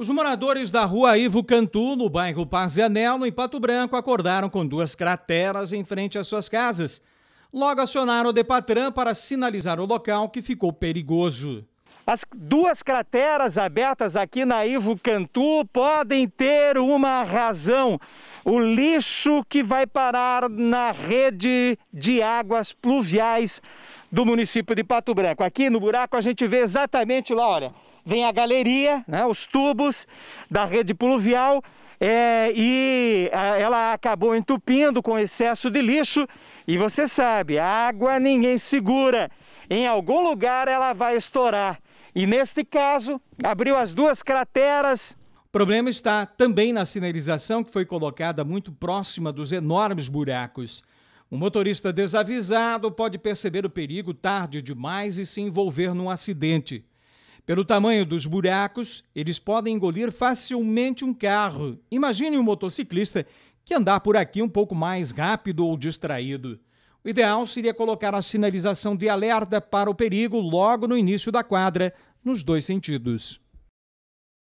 Os moradores da rua Ivo Cantu, no bairro Paz e Anel, Branco, acordaram com duas crateras em frente às suas casas. Logo acionaram o Depatran para sinalizar o local que ficou perigoso. As duas crateras abertas aqui na Ivo Cantu podem ter uma razão. O lixo que vai parar na rede de águas pluviais do município de Pato Branco. Aqui no buraco a gente vê exatamente lá, olha, vem a galeria, né, os tubos da rede pluvial é, e ela acabou entupindo com excesso de lixo. E você sabe, água ninguém segura. Em algum lugar ela vai estourar. E neste caso, abriu as duas crateras. O problema está também na sinalização que foi colocada muito próxima dos enormes buracos. Um motorista desavisado pode perceber o perigo tarde demais e se envolver num acidente. Pelo tamanho dos buracos, eles podem engolir facilmente um carro. Imagine um motociclista que andar por aqui um pouco mais rápido ou distraído. O ideal seria colocar a sinalização de alerta para o perigo logo no início da quadra, nos dois sentidos.